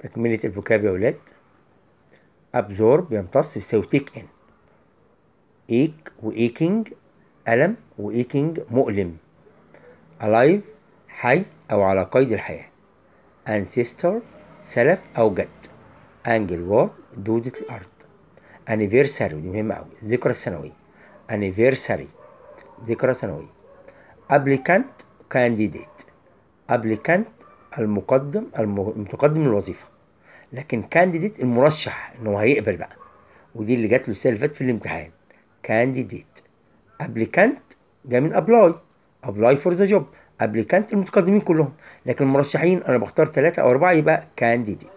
تكملة الفوكاب يا ولاد absorb يمتص يساوي take ان ايك وايكنج ألم وايكنج مؤلم alive حي أو على قيد الحياة ancestor سلف أو جد انجل war دودة الأرض anniversary ودي مهمة أوي ذكرى السنوية anniversary ذكرى سنوية applicant candidate applicant المقدم المتقدم للوظيفة لكن كانديديت المرشح ان هو هيقبل بقى ودي اللي جات له سيلفات في الامتحان كانديديت ابليكانت ده من ابلاي ابلاي فور ذا جوب ابليكانت المتقدمين كلهم لكن المرشحين انا بختار ثلاثة او اربعة يبقى كانديديت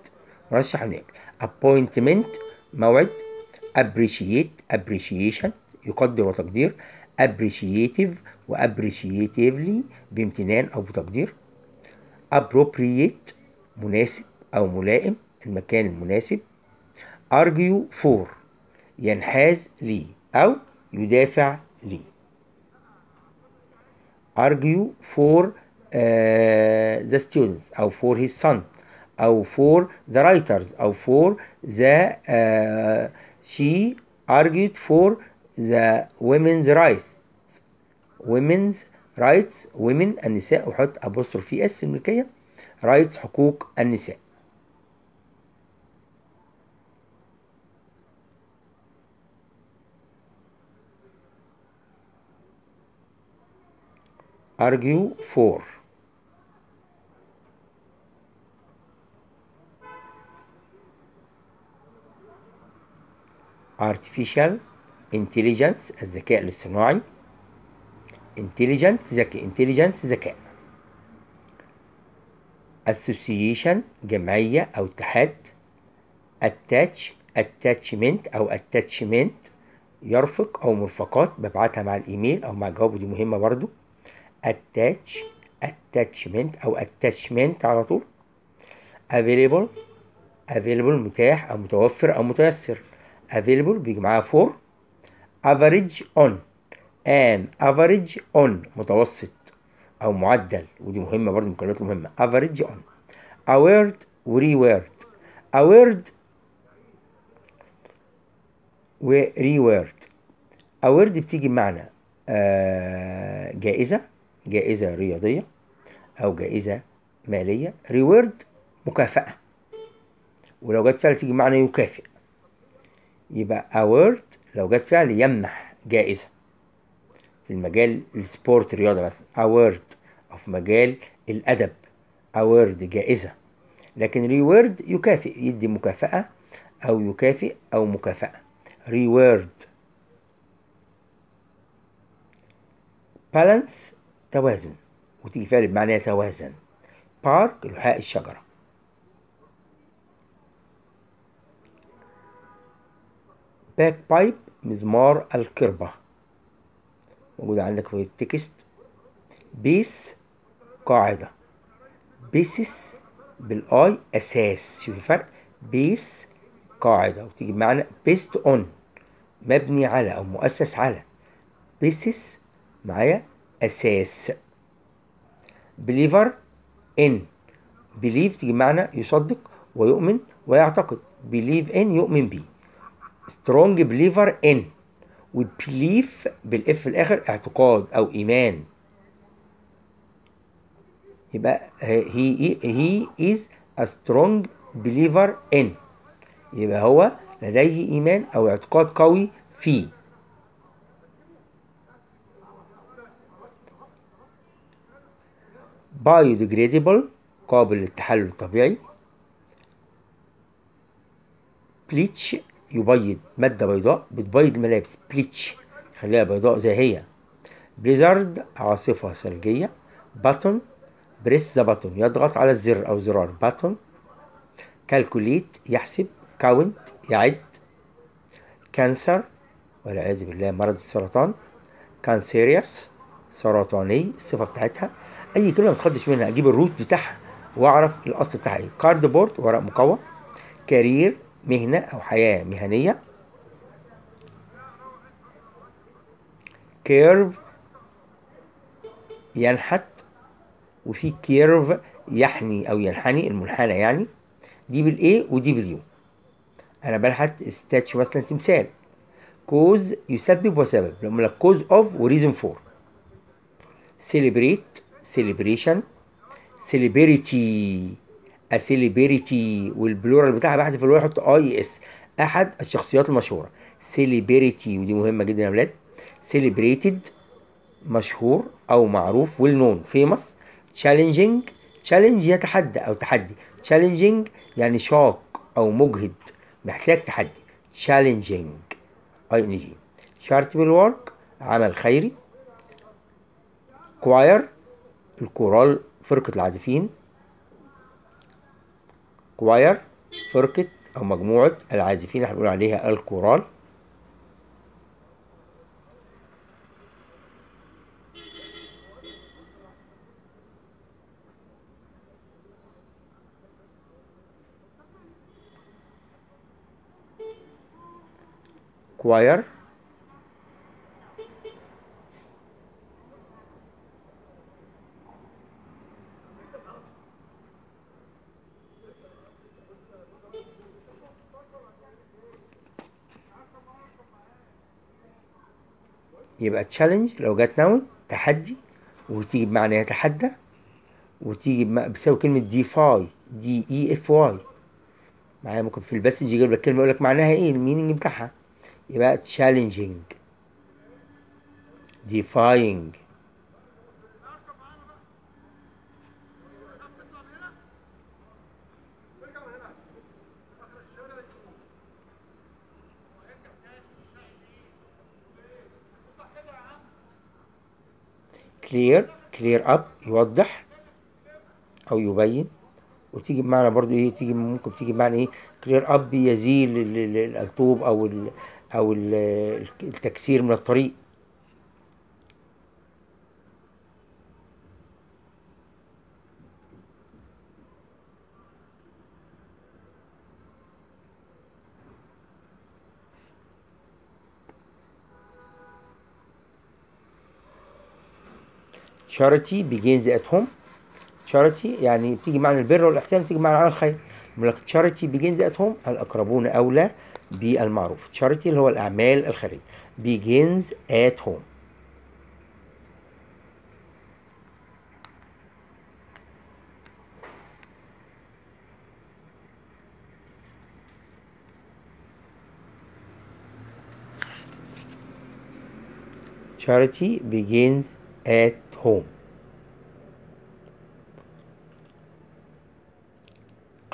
مرشح ونائب ابوينتمنت موعد ابريشيت ابريشيشن يقدر وتقدير ابريشيتيف وابريشيتيفلي بامتنان أو بتقدير ابروبريت مناسب أو ملائم المكان المناسب أرجيو فور ينحاز لي أو يدافع لي أرجيو فور ذا ستودنتس أو فور هيز سون أو فور ذا رايترز أو فور ذا شي argued فور ذا women's رايتس women's رايتس women النساء وحط apostrophe s الملكية رايتس حقوق النساء argue for artificial intelligence الذكاء الاصطناعي intelligent ذكي intelligence ذكاء association جمعية أو اتحاد attach attachment أو attachment يرفق أو مرفقات ببعتها مع الإيميل أو مع جواب دي مهمة برضو attach attachment او attachment على طول available available متاح او متوفر او متيسر available بيجي معاها for average on an average on متوسط او معدل ودي مهمه برضه من القراءات المهمه average on a word وري word a word وري word a word بتيجي بمعنى آه جائزه جائزة رياضية أو جائزة مالية ريورد مكافأة ولو جت فعل تيجي معنى يكافئ يبقى أورد لو جت فعل يمنح جائزة في المجال السبورت رياضة مثلا أورد أو في مجال الأدب أورد جائزة لكن ريورد يكافئ يدي مكافأة أو يكافئ أو مكافأة ريورد بالانس توازن وتيجي فعل بمعنى توازن بارك لحاء الشجرة باك بايب مزمار الكربة موجود عندك في التكست بيس قاعدة بيسس بالاي اساس شوف الفرق بيس قاعدة وتيجي بمعنى بيست اون مبني على او مؤسس على بيسس معايا أساس believer in believe تيجي بمعنى يصدق ويؤمن ويعتقد believe in يؤمن به strong believer in وبليف بالاف في الاخر اعتقاد او ايمان يبقى he, he is a strong believer in يبقى هو لديه ايمان او اعتقاد قوي فيه biodegradable قابل للتحلل الطبيعي بليتش يبيض مادة بيضاء بتبيض ملابس بليتش خليها بيضاء زي هي بليزارد عاصفة ثلجية باتون بريس ذا باتون يضغط على الزر أو زرار باتون كالكوليت يحسب كاونت يعد كانسر والعياذ بالله مرض السرطان كانسيريس سرطانيه الصفه بتاعتها اي كلمه ما تخدش منها اجيب الروت بتاعها واعرف الاصل بتاعها ايه كارد بورد ورق مقوى كارير مهنه او حياه مهنيه كيرف ينحت وفي كيرف يحني او ينحني المنحنى يعني دي بالاي ودي باليو انا بنحت ستاتشو مثلا تمثال كوز يسبب وسبب لما لك كوز اوف وريزن فور سيليبريت سيليبريشن سيليبريتي اسيليبريتي والبلورال بتاعها بعد في الواحد اي اس احد الشخصيات المشهوره سيليبريتي ودي مهمه جدا يا اولاد سيليبريتد مشهور او معروف ويل نون فيمس تشالنجينج تشالنج يتحدى او تحدي تشالنجينج يعني شاق او مجهد محتاج تحدي تشالنجينج اي ان جي شارتبل ورك عمل خيري كواير الكورال فرقة العازفين كواير فرقة أو مجموعة العازفين اللي هنقول عليها الكورال كواير يبقى تشالنج لو جت ناون تحدي وتيجي بمعنى يتحدى وتيجي بسبب كلمة ديفاي دي اي اف واي معايا ممكن في الباسج يجيب لك كلمة يقول لك معناها ايه الميننج بتاعها يبقى تشالنجينج ديفاينج كلير كلير اب يوضح او يبين وتيجي بمعنى برضو ايه تيجي ممكن تيجي بمعنى ايه كلير اب يزيل الطوب او ال او ال التكسير من الطريق charity begins at home charity يعني بتيجي معنى البر والإحسان بتيجي معنى الخير بيقول لك charity begins at home الأقربون أولى بالمعروف charity اللي هو الأعمال الخيرية begins at home charity begins at home.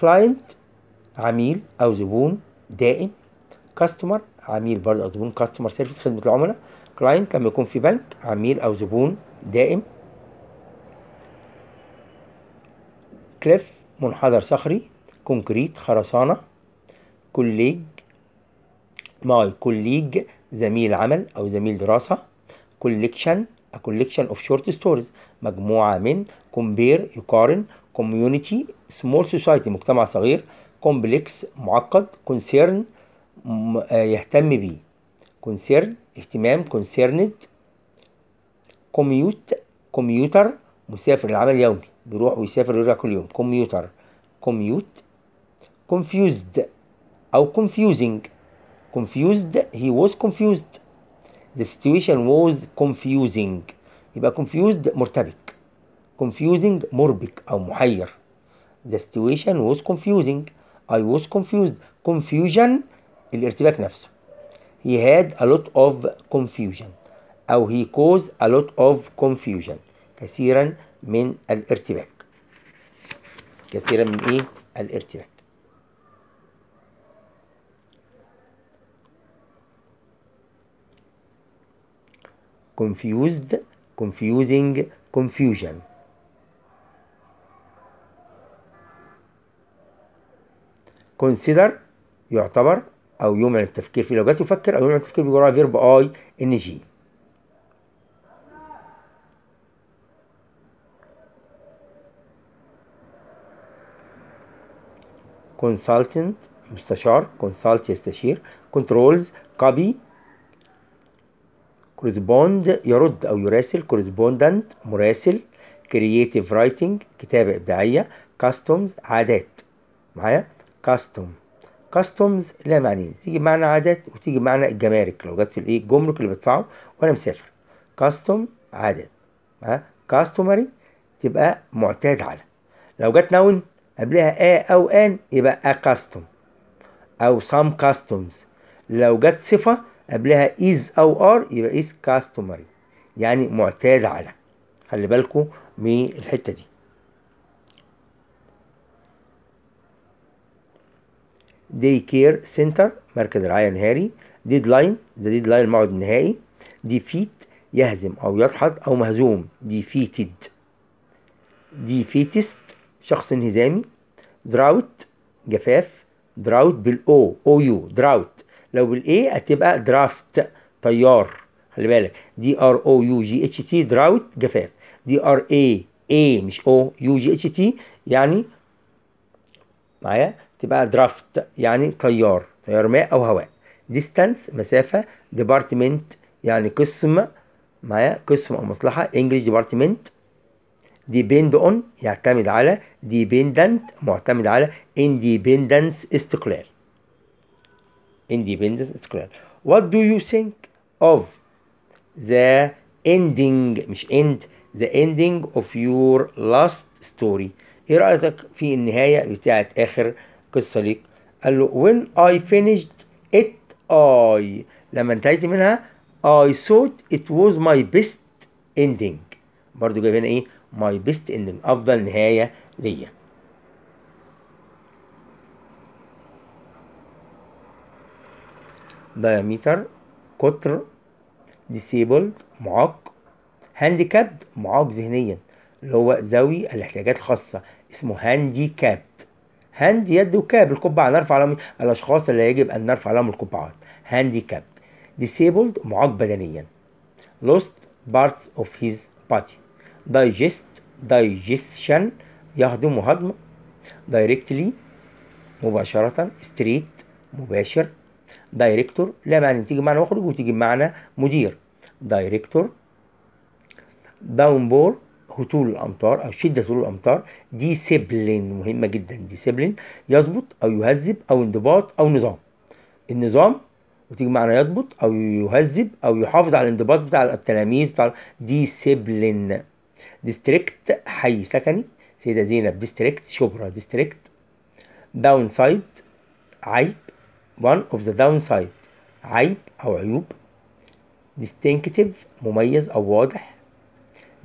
client عميل أو زبون دائم كاستمر عميل برضه أو زبون كاستمر سيرفيس خدمة العملاء كلاينت لما يكون في بنك عميل أو زبون دائم كليف منحدر صخري كونكريت خرسانة كوليج ماي كوليج زميل عمل أو زميل دراسة كوليكشن A collection of short stories مجموعة من compare يقارن community small society مجتمع صغير complex معقد concern يهتم بيه concern اهتمام concerned commute commuter مسافر العمل اليومي بيروح ويسافر ويرجع كل يوم commuter commute confused أو confusing confused he was confused The situation was confusing يبقى confused مرتبك confusing مربك أو محير The situation was confusing I was confused confusion الارتباك نفسه He had a lot of confusion أو he caused a lot of confusion كثيرا من الارتباك كثيرا من إيه الارتباك confused confusing confusion consider يعتبر او يمنع التفكير فيه لو جات يفكر او يمنع التفكير بيجرى فيرب اي ان جي consultant مستشار consult يستشير controls copy كورسبوند يرد أو يراسل كورسبوندنت مراسل كرييتيف رايتنج كتابة إبداعية كاستومز عادات معايا كاستوم كاستومز لها معنيين تيجي بمعنى عادات وتيجي بمعنى الجمارك لو جت في الايه الجمرك اللي بدفعه وانا مسافر كاستوم عادات معايا كاستومري تبقى معتاد على لو جت نون قبلها ا او ان يبقى كاستوم او سام كاستومز لو جت صفه قبلها از او ار يبقى از customary يعني معتاد على خلي بالكم من الحته دي دي كير سنتر مركز رعايه نهاري ديدلاين ده ديدلاين الموعد النهائي ديفيت يهزم او يدحض او مهزوم ديفيتد ديفيتست شخص انهزامي دراوت جفاف دراوت بالاو او يو دراوت لو بالاي هتبقى درافت تيار خلي بالك دي ار او يو جي اتش تي دراوت جفاف دي ار اي اي مش او يو جي اتش تي يعني معايا تبقى درافت يعني تيار تيار ماء او هواء ديستانس مسافه ديبارتمنت يعني قسم معايا قسم او مصلحه انجلش ديبارتمنت ديبند اون يعتمد على ديبندنت معتمد على انديبندنس استقلال independent square. what do you think of the ending مش end the ending of your last story ايه رأيك في النهاية بتاعة اخر قصة ليك قال له when I finished it I لما انتهيت منها I thought it was my best ending برضو جايب هنا ايه my best ending افضل نهاية ليا diameter قطر disabled معاق handicapped معاق ذهنيا اللي هو ذوي الاحتياجات الخاصة اسمه handicapped هاند يد وكاب القبعة نرفع عليهم الأشخاص اللي يجب أن نرفع لهم القبعات handicapped disabled معاق بدنيا lost parts of his body digest digestion يهضم هضم directly مباشرة straight مباشر دايركتور لا معنى تيجي معنا مخرج وتيجي معنا مدير دايركتور داون بور هطول الامطار او شده هطول الامطار ديسيبلين مهمه جدا ديسيبلين يظبط او يهذب او انضباط او نظام النظام وتيجي معنا يضبط او يهذب او يحافظ على الانضباط بتاع التلاميذ بتاع ديسيبلين ديستريكت حي سكني سيده زينب ديستريكت شبرا ديستريكت داون سايد عيب one of the downside عيب أو عيوب distinctive مميز أو واضح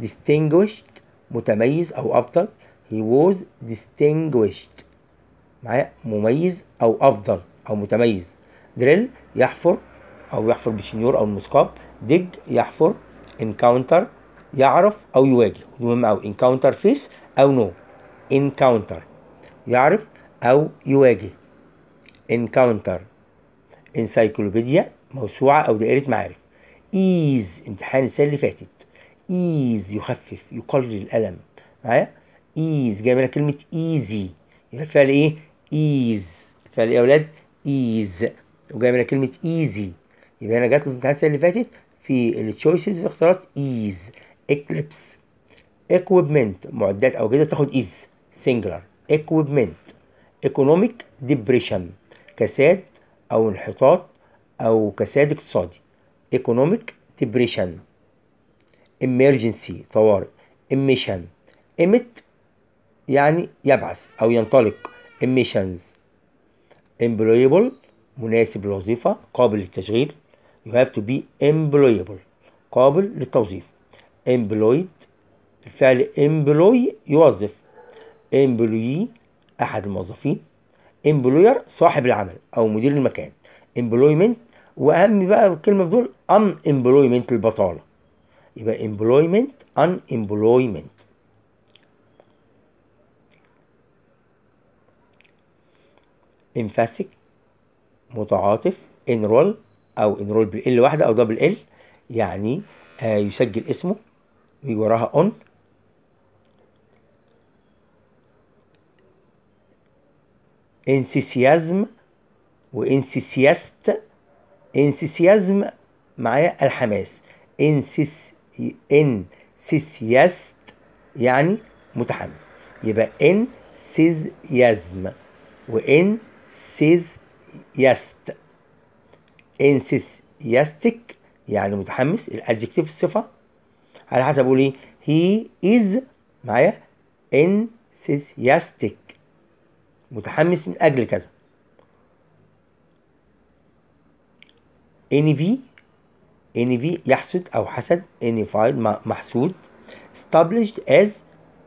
distinguished متميز أو أفضل he was distinguished معايا مميز أو أفضل أو متميز drill يحفر أو يحفر بالشنيور أو المسقاب dig يحفر encounter يعرف أو يواجه ودي مهمة أوي encounter face أو no encounter يعرف أو يواجه encounter encyclopedia موسوعة أو دائرة معارف ease امتحان السنة اللي فاتت ease يخفف يقلل الألم معايا ease جاي منها كلمة easy يبقى الفعل ايه؟ ease الفعل ايه يا أولاد؟ ease وجاي منها كلمة easy يبقى هنا جات له امتحان السنة اللي فاتت في التشويسز الاختيارات ease eclipse equipment معدات او كده تاخد ease singular equipment economic depression كساد أو انحطاط أو كساد اقتصادي economic depression emergency طوارئ emission emit يعني يبعث أو ينطلق emissions employable مناسب للوظيفة قابل للتشغيل you have to be employable قابل للتوظيف employed الفعل employ يوظف employee أحد الموظفين امبلوير صاحب العمل او مدير المكان امبلويمنت واهم بقى الكلمه في دول ان امبلويمنت البطاله يبقى امبلويمنت ان امبلويمنت emphatic متعاطف انرول او انرول بالال واحده او دبل ال يعني آه يسجل اسمه ويجي وراها اون انسيسيازم وانسيسيست انسيسيازم معايا الحماس انسيس انسيسياست يعني متحمس يبقى ان يزم وان سيزياست يستك يعني متحمس الادجكتيف الصفه على حسب اقول ايه هي از معايا يستك متحمس من اجل كذا ان في في يحسد او حسد انيفايد محسود established as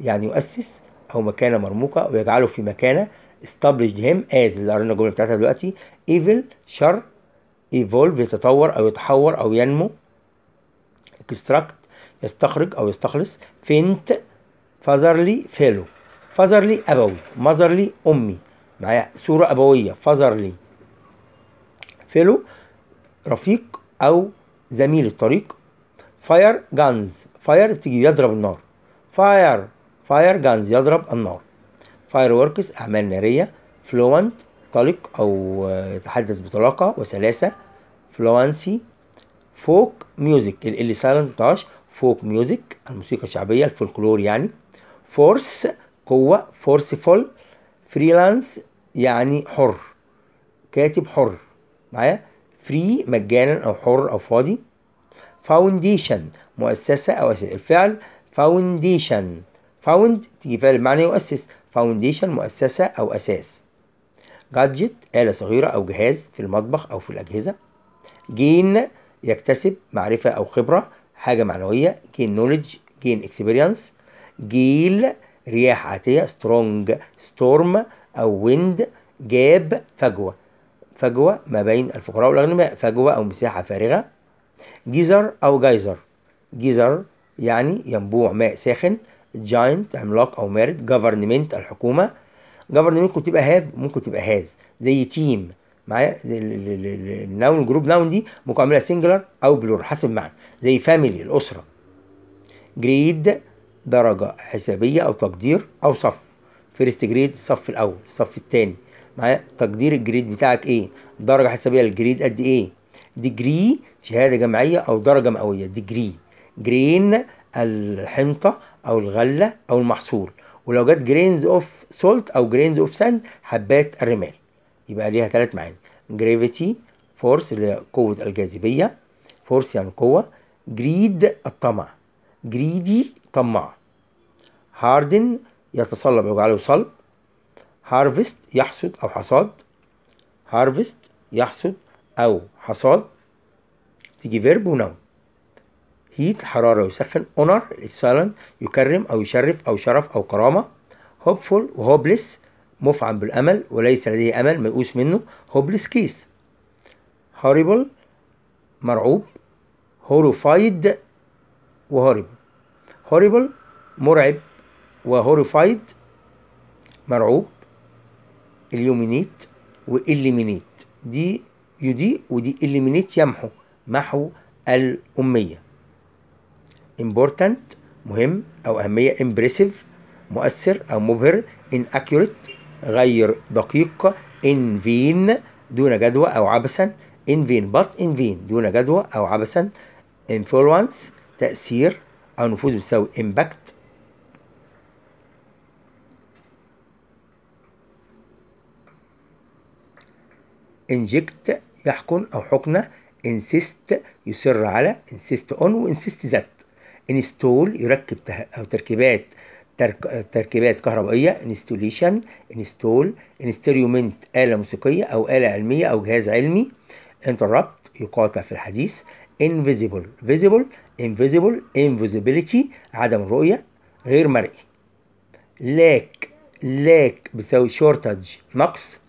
يعني يؤسس او مكانه مرموقه ويجعله في مكانه established him as اللي قرينا الجمله بتاعتها دلوقتي evil شر evolve يتطور او يتحور او ينمو extract يستخرج او يستخلص فينت fatherly fellow لي ابوي لي امي معايا صوره ابويه لي فيلو رفيق او زميل الطريق فاير جانز فاير بتيجي يضرب النار فاير فاير جانز يضرب النار فاير وركس اعمال ناريه فلوانت طلق او آه، يتحدث بطلاقه وسلاسه فلوانسي فوك ميوزك اللي سايلنت فوك ميوزك الموسيقى الشعبيه الفولكلور يعني فورس قوة forceful فريلانس يعني حر كاتب حر معايا فري مجانا او حر او فاضي فاونديشن مؤسسة او أساس الفعل فاونديشن فاوند تيجي فعل بمعنى يؤسس فاونديشن مؤسسة او اساس جادجت آلة صغيرة او جهاز في المطبخ او في الاجهزة جين يكتسب معرفة او خبرة حاجة معنوية جين نولج جين اكسبيرينس جيل رياح عاتية سترونج ستورم أو ويند جاب فجوة فجوة ما بين الفقراء والأغنياء فجوة أو مساحة فارغة جيزر أو جايزر جيزر يعني ينبوع ماء ساخن جاينت عملاق أو مارد جفرنمنت الحكومة جفرنمنت ممكن تبقى هاف ممكن تبقى هاز زي تيم معايا الناون جروب ناون دي ممكن اعملها سنجلر او بلور حسب المعنى زي فاميلي الاسره جريد درجة حسابية أو تقدير أو صف فيرست جريد الصف الأول الصف الثاني معايا تقدير الجريد بتاعك إيه درجة حسابية للجريد قد إيه ديجري شهادة جامعية أو درجة مئوية ديجري جرين الحنطة أو الغلة أو المحصول ولو جت جرينز اوف سولت او جرينز اوف ساند حبات الرمال يبقى ليها ثلاث معاني جرافيتي فورس اللي هي قوة الجاذبية فورس يعني قوة جريد الطمع جريدي طماع هاردن يتصلب يجعله صلب هارفست يحصد أو حصاد هارفست يحصد أو حصاد تيجي فيرب ونوم هيت حرارة يسخن اونر السالن يكرم أو يشرف أو شرف أو كرامة هوبفول وهوبليس مفعم بالأمل وليس لديه أمل ميؤوس منه هوبليس كيس هوريبل مرعوب هوروفايد وهوريبل هوريبل مرعب وهوريفايد مرعوب اليومينيت وإليمينيت دي يضيء ودي إليمينيت يمحو محو الأمية important مهم أو أهمية impressive مؤثر أو مبهر inaccurate غير دقيق in vain دون جدوى أو عبثا in vain but in vain دون جدوى أو عبثا influence تأثير أو نفوذ بتساوي impact انجكت يحكم او حكنة انسيست يصر على انسيست اون وانسيست ذات انستول يركب او تركيبات ترك... تركيبات كهربائيه انستوليشن انستول انستريومنت اله موسيقيه او اله علميه او جهاز علمي انتربت يقاطع في الحديث invisible visible invisible invisibility عدم الرؤيه غير مرئي لاك لاك بتساوي شورتج نقص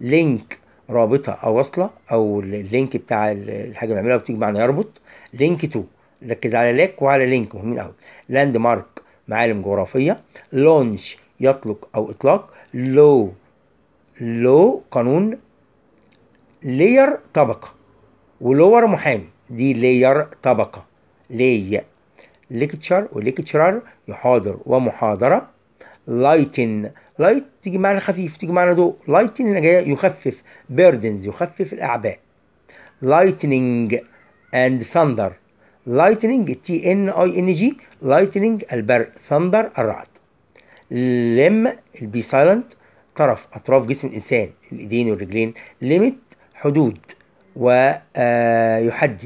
لينك رابطه او وصله او اللينك بتاع الحاجه اللي بنعملها بتيجي معنا يربط لينك تو ركز على لاك وعلى لينك مهمين قوي لاند مارك معالم جغرافيه لونش يطلق او اطلاق لو لو قانون لير طبقه ولور محامي دي لير طبقه لي ليكتشر وليكتشرر يحاضر ومحاضره لايتن لايت تيجي معنى خفيف تيجي معنى ضوء لايتن هنا جايه يخفف بيردنز يخفف الاعباء لايتنينج اند ثاندر لايتنينج تي ان اي ان جي لايتنينج البرق ثاندر الرعد لم البي سايلنت طرف اطراف جسم الانسان الايدين والرجلين ليميت حدود ويحدد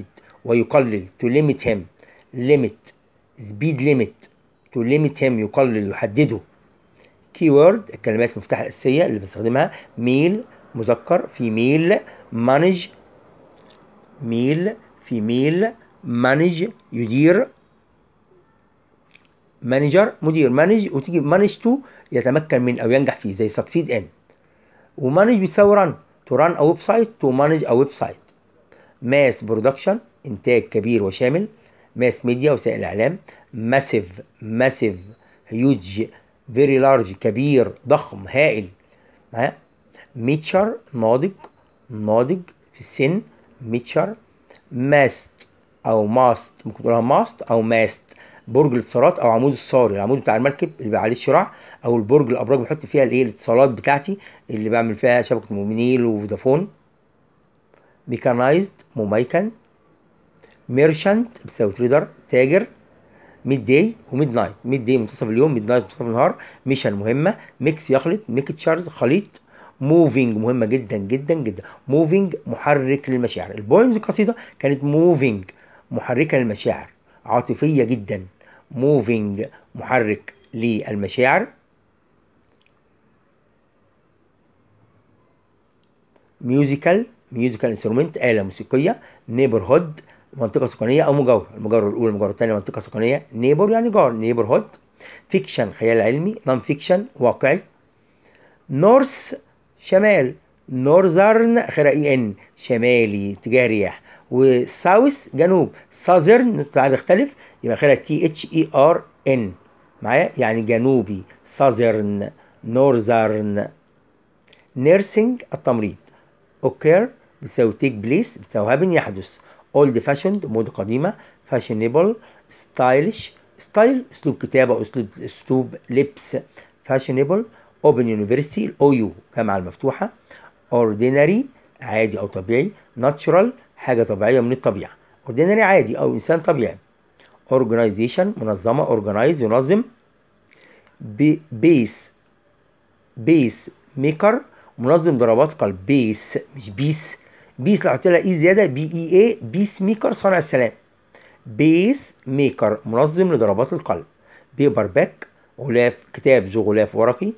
آه، ويقلل تو ليميت هيم ليميت سبيد ليميت تو ليميت هيم يقلل يحدده الكي وورد الكلمات المفتاح الاساسيه اللي بنستخدمها ميل مذكر في ميل مانج ميل في ميل مانج يدير مانجر مدير مانج وتيجي مانج تو يتمكن من او ينجح فيه زي سكسيد ان ومانج بيساوي ران تو ران او ويب سايت تو مانج او ويب سايت ماس برودكشن انتاج كبير وشامل ماس ميديا وسائل الاعلام ماسيف ماسيف هيوج فيري لارج كبير ضخم هائل معايا ميتشر ناضج ناضج في السن ميتشر ماست او ماست ممكن تقولها ماست او ماست برج الاتصالات او عمود الصاري العمود بتاع المركب اللي بيبقى عليه الشراع او البرج الابراج بحط فيها الايه الاتصالات بتاعتي اللي بعمل فيها شبكه مومينيل وفودافون ميكانايزد مميكن ميرشنت بتساوي تريدر تاجر ميد داي وميد نايت ميد داي منتصف اليوم ميد نايت منتصف النهار ميشن مهمه ميكس يخلط ميكتشرز خليط موفينج مهمه جدا جدا جدا موفينج محرك للمشاعر البويمز القصيده كانت موفينج محركه للمشاعر عاطفيه جدا موفينج محرك للمشاعر ميوزيكال ميوزيكال انسترومنت آلة موسيقية نيبرهود منطقه سكانيه او مجاور المجاور الاولى المجاور الثانيه منطقه سكانيه نيبر يعني جار نيبر هود فيكشن خيال علمي نون فيكشن واقعي نورث شمال نورذرن خرائي ان شمالي اتجاه رياح وساوث جنوب ساذرن اختلف يبقى خيرها تي اتش اي ار ان معايا يعني جنوبي ساذرن نورذرن نيرسينج التمريض اوكير بيساوي تيك بليس بيساوي هابن يحدث اولد فاشند موضه قديمه فاشنبل ستايلش ستايل اسلوب كتابه اسلوب اسلوب لبس فاشنبل اوبن يونيفرستي الاو يو جامعه المفتوحه اوردينري عادي او طبيعي ناتشورال حاجه طبيعيه من الطبيعه اوردينري عادي او انسان طبيعي اورجنايزيشن منظمه اورجنايز ينظم بيس بيس ميكر منظم ضربات قلب بيس مش بيس بيس لو حطيت لها اي زياده بي اي اي بيس ميكر صانع السلام بيس ميكر منظم لضربات القلب بيبر باك غلاف كتاب ذو غلاف ورقي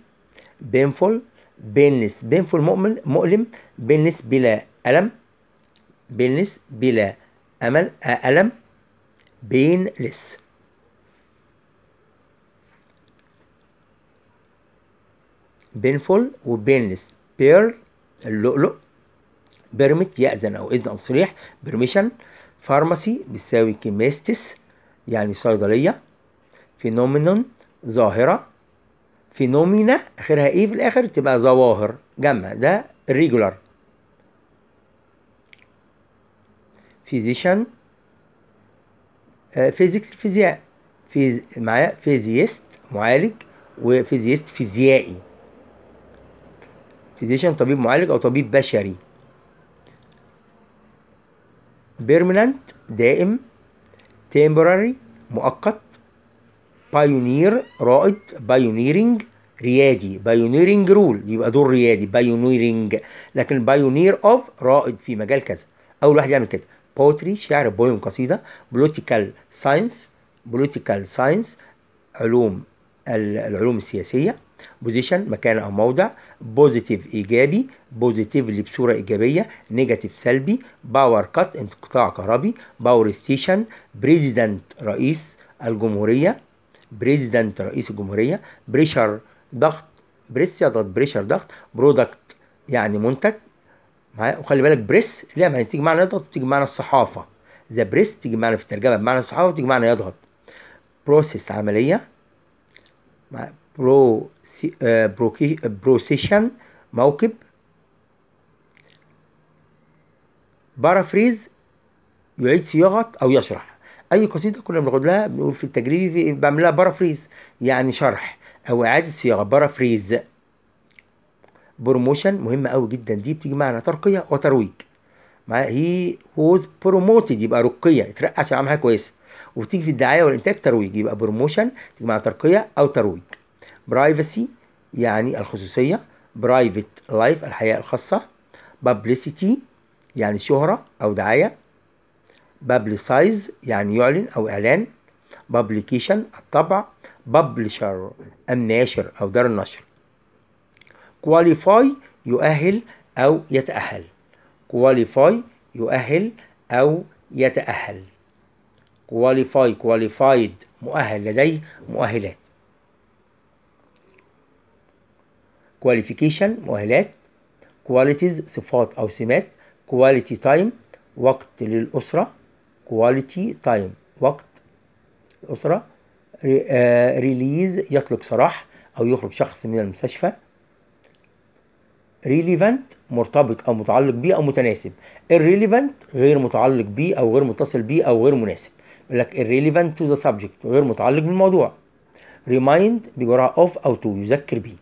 بينفول بينس بينفول مؤمن مؤلم بينس بلا ألم بينس بلا أمل ألم بينلس بينفول وبينلس بير اللؤلؤ بيرميت يأذن أو إذن أو صريح بيرميشن فارماسي بتساوي كيميستس يعني صيدلية فينومينون ظاهرة فينومينا آخرها إيه في الآخر تبقى ظواهر جمع ده الريجولار فيزيشن فيزيكس الفيزياء في معايا فيزيست معالج وفيزيست فيزيائي فيزيشن طبيب معالج او طبيب بشري بيرمننت دائم تيمبراري مؤقت بايونير رائد بايونيرنج ريادي بايونيرنج رول يبقى دور ريادي بايونيرنج لكن بايونير اوف رائد في مجال كذا اول واحد يعمل كده بوتري شعر بويم قصيده بوليتيكال ساينس بوليتيكال ساينس علوم العلوم السياسيه بوزيشن مكان او موضع بوزيتيف ايجابي بوزيتيفلي بصوره ايجابيه نيجاتيف سلبي باور كات انقطاع كهربي باور ستيشن بريزيدنت رئيس الجمهوريه بريزيدنت رئيس الجمهوريه بريشر ضغط بريس يضغط بريشر ضغط برودكت يعني منتج وخلي بالك بريس ليها معنى تيجي معنى يضغط وتيجي معنى الصحافه ذا بريس تيجي معنى في الترجمه بمعنى الصحافه وتيجي معنى يضغط بروسيس عمليه برو سي آه،, آه بروسيشن موكب بارافريز يعيد صياغه او يشرح اي قصيده كنا بناخد لها بنقول في التجريبي بعملها بارافريز يعني شرح او اعاده صياغه بارافريز بروموشن مهمه قوي جدا دي بتيجي معنا ترقيه وترويج مع هي ووز بروموتد يبقى رقيه اترقى عشان عمل حاجه كويسه وبتيجي في الدعايه والانتاج ترويج يبقى بروموشن تجمع ترقيه او ترويج برايفسي يعني الخصوصيه برايفت لايف الحياه الخاصه بابليسيتي يعني شهره او دعايه بابليسايز يعني يعلن او اعلان بابليكيشن الطبع بابليشر الناشر او دار النشر كواليفاي يؤهل او يتأهل كواليفاي يؤهل او يتأهل كواليفاي كواليفايد مؤهل لديه مؤهلات كواليفيكيشن مؤهلات كواليتيز صفات او سمات كواليتي تايم وقت للاسره كواليتي تايم وقت الاسره ريليز آه، يطلق سراح او يخرج شخص من المستشفى ريليفنت مرتبط او متعلق بيه او متناسب الريليفنت غير متعلق بيه او غير متصل بيه او غير مناسب يقول لك irrelevant to the subject غير متعلق بالموضوع remind بيجرها of أو to يذكر به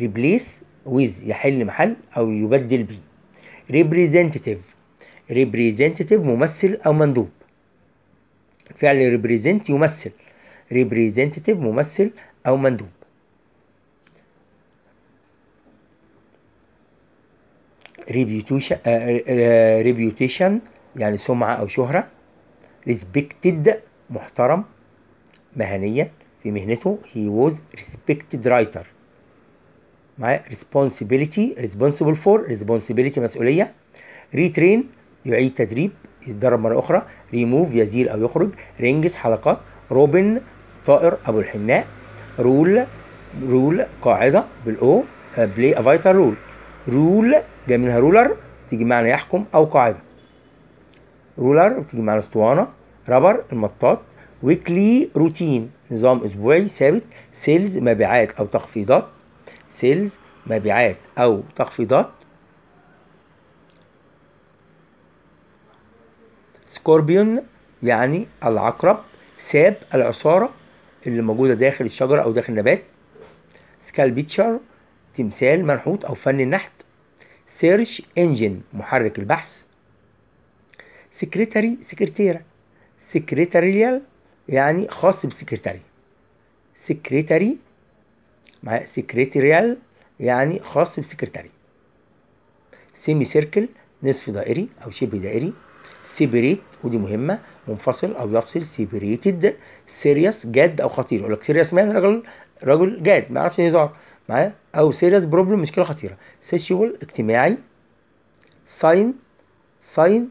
replace with يحل محل أو يبدل به representative representative ممثل أو مندوب فعل represent يمثل representative ممثل أو مندوب ريبيوتيشن آه، آه، آه، يعني سمعة أو شهرة ريسبكتد محترم مهنيا في مهنته هي ووز ريسبكتد رايتر معايا responsibility responsible for responsibility مسؤولية retrain يعيد تدريب يتدرب مرة أخرى ريموف يزيل أو يخرج رينجز حلقات روبن طائر أبو الحناء رول رول قاعدة بالأو بلاي افايتر رول رول جاي منها رولر تيجي معنى يحكم أو قاعدة رولر بتيجي مع الاسطوانه رابر المطاط ويكلي روتين نظام اسبوعي ثابت سيلز مبيعات او تخفيضات سيلز مبيعات او تخفيضات سكوربيون يعني العقرب ساب العصارة اللي موجودة داخل الشجرة أو داخل النبات سكالبيتشر تمثال منحوت أو فن النحت سيرش انجن محرك البحث سكرتري سكرتيرة سكرتريال يعني خاص بالسكرتاري سكرتري مع سكرتريال يعني خاص بالسكرتاري سيمي سيركل نصف دائري او شبه دائري سيبريت ودي مهمه منفصل او يفصل سيبريتد سيريس جاد او خطير يقول لك سيريس مان راجل راجل جاد ما يعرفش يهزار معايا او سيريس بروبلم مشكله خطيره سيشوال اجتماعي ساين ساين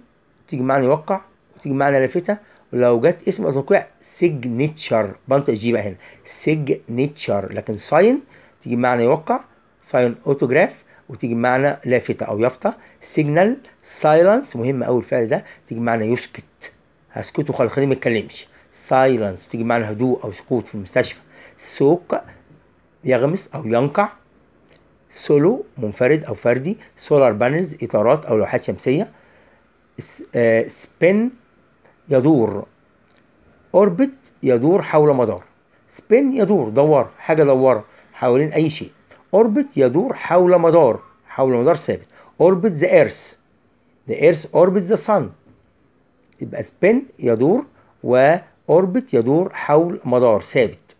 تيجي بمعنى يوقع وتيجي بمعنى لافته ولو جت اسم توقيع سيجنتشر بنطق جي بقى هنا سيجنتشر لكن ساين تيجي بمعنى يوقع ساين اوتوجراف وتيجي بمعنى لافته او يافطه سيجنال سايلنس مهم قوي الفعل ده تيجي بمعنى يسكت هسكت خالص خليه ما يتكلمش سايلنس تيجي بمعنى هدوء او سكوت في المستشفى سوق يغمس او ينقع سولو منفرد او فردي سولار بانلز اطارات او لوحات شمسيه سبين آه، يدور اوربت يدور حول مدار سبين يدور دوار حاجه دواره حوالين اي شيء اوربت يدور حول مدار حول مدار ثابت اوربت ذا ايرث ذا ايرث اوربت ذا صن يبقى سبين يدور و اوربت يدور حول مدار ثابت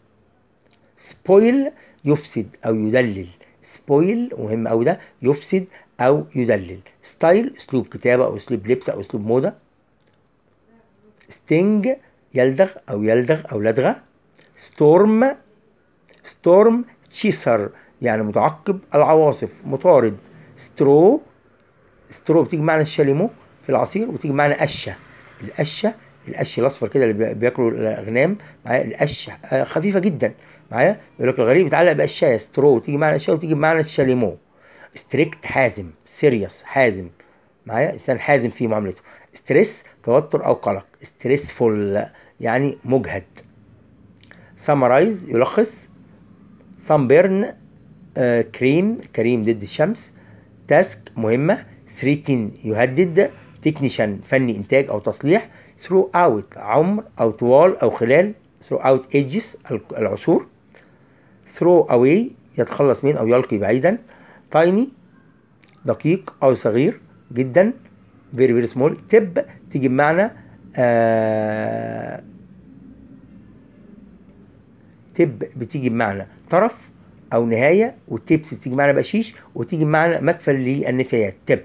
سبويل يفسد او يدلل سبويل مهم قوي ده يفسد أو يدلل ستايل أسلوب كتابة أو أسلوب لبس أو أسلوب موضة ستينج يلدغ أو يلدغ أو لدغة ستورم ستورم تشيسر يعني متعقب العواصف مطارد سترو سترو بتيجي معنى الشاليمو في العصير وتيجي معنى قشه القشه القش الاصفر كده اللي بياكلوا الاغنام معايا القشة آه، خفيفه جدا معايا يقول لك الغريب بيتعلق بقشايه سترو تيجي معنى القشايه وتيجي معنى الشاليمو ستريكت حازم سيريس حازم معايا انسان حازم في معاملته ستريس توتر او قلق ستريسفول يعني مجهد سمرايز يلخص سامبيرن آه، كريم كريم ضد الشمس تاسك مهمه ثريتن يهدد تكنيشن فني انتاج او تصليح ثرو اوت عمر او طوال او خلال ثرو اوت ايجز العصور ثرو اواي يتخلص من او يلقي بعيدا تايني دقيق او صغير جدا فيري فيري سمول تب تيجي بمعنى آه تب بتيجي بمعنى طرف او نهايه والتبس بتيجي بمعنى بقشيش وتيجي بمعنى مدفن للنفايات تب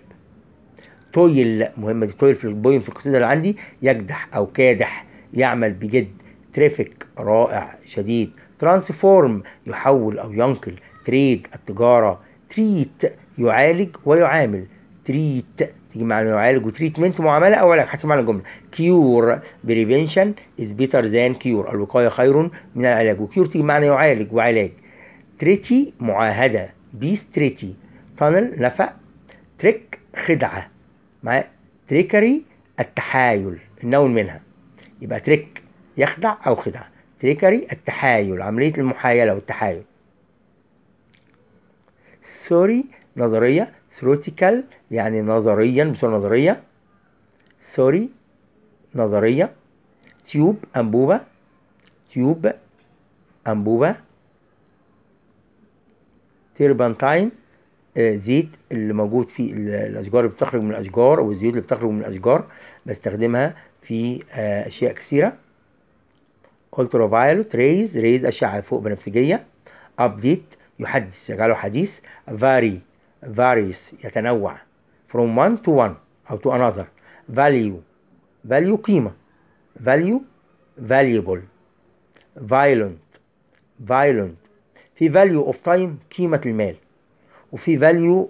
تويل مهمه دي تويل في البوين في القصيده اللي عندي يجدح او كادح يعمل بجد ترافيك رائع شديد ترانسفورم يحول او ينقل تريد التجاره تريت يعالج ويعامل تريت تيجي مع يعالج وتريتمنت معامله او علاج حسب معنى الجمله كيور بريفنشن از بيتر ذان كيور الوقايه خير من العلاج وكيور تيجي معنى يعالج وعلاج تريتي معاهده بيس تريتي تانل نفق تريك خدعه مع تريكري التحايل النون منها يبقى تريك يخدع او خدعه تريكري التحايل عمليه المحايله والتحايل سوري نظرية ثروتيكال يعني نظريا بصورة نظرية سوري نظرية تيوب أنبوبة تيوب أنبوبة تيربانتاين آه، زيت اللي موجود في الأشجار اللي بتخرج من الأشجار أو الزيوت اللي بتخرج من الأشجار بستخدمها في آه، أشياء كثيرة الترا فايولوت ريز ريز أشعة فوق بنفسجية أبديت يحدث يجعله حديث vary varies يتنوع from one to one أو to another value value قيمة value valuable violent violent في value of time قيمة المال وفي value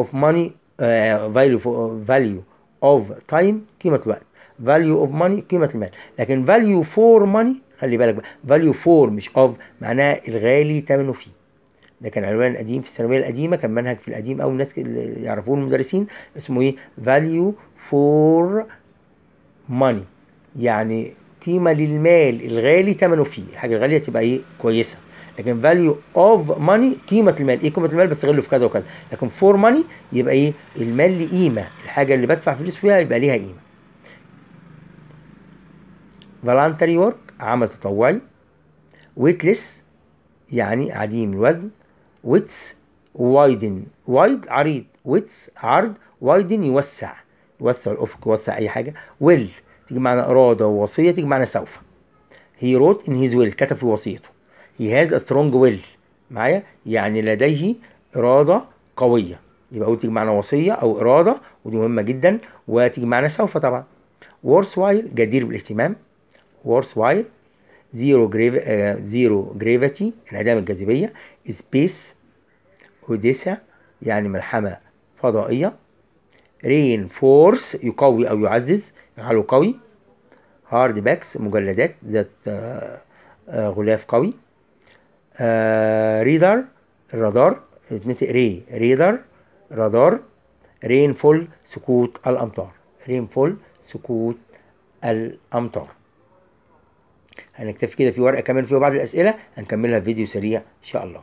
of money uh, value, for, uh, value of time قيمة الوقت value of money قيمة المال لكن value for money خلي بالك بقى value for مش of معناه الغالي تمنه فيه ده كان عنوان القديم في الثانويه القديمه كان منهج في القديم او الناس اللي يعرفوه المدرسين اسمه ايه فاليو فور ماني يعني قيمه للمال الغالي ثمنه فيه الحاجه الغاليه تبقى ايه كويسه لكن فاليو اوف ماني قيمه المال ايه قيمه المال بستغله في كذا وكذا لكن فور ماني يبقى ايه المال ليه قيمه الحاجه اللي بدفع فلوس فيها يبقى ليها قيمه فالانتري ورك عمل تطوعي ويتلس يعني عديم الوزن ويتس وايدن وايد عريض ويتس عرض وايدن يوسع يوسع الأفق يوسع أي حاجة ويل تيجي معنا إرادة ووصية تيجي معنا سوف هي روت ان هيز ويل كتب في وصيته هي هاز ا سترونج ويل معايا يعني لديه إرادة قوية يبقى تيجي معنا وصية أو إرادة ودي مهمة جدا وتيجي معنا سوف طبعا وايل جدير بالاهتمام وايل زيرو جريف زيرو جريفيتي انعدام الجاذبيه سبيس اوديسا يعني ملحمه فضائيه رين فورس يقوي او يعزز يجعله قوي هارد باكس مجلدات ذات آه، آه، غلاف قوي ريدر آه، الرادار نطق ري ريدر رادار رينفول سكوت الامطار فول سكوت الامطار هنكتفي كده في ورقه كمان فيها بعض الاسئله هنكملها في فيديو سريع ان شاء الله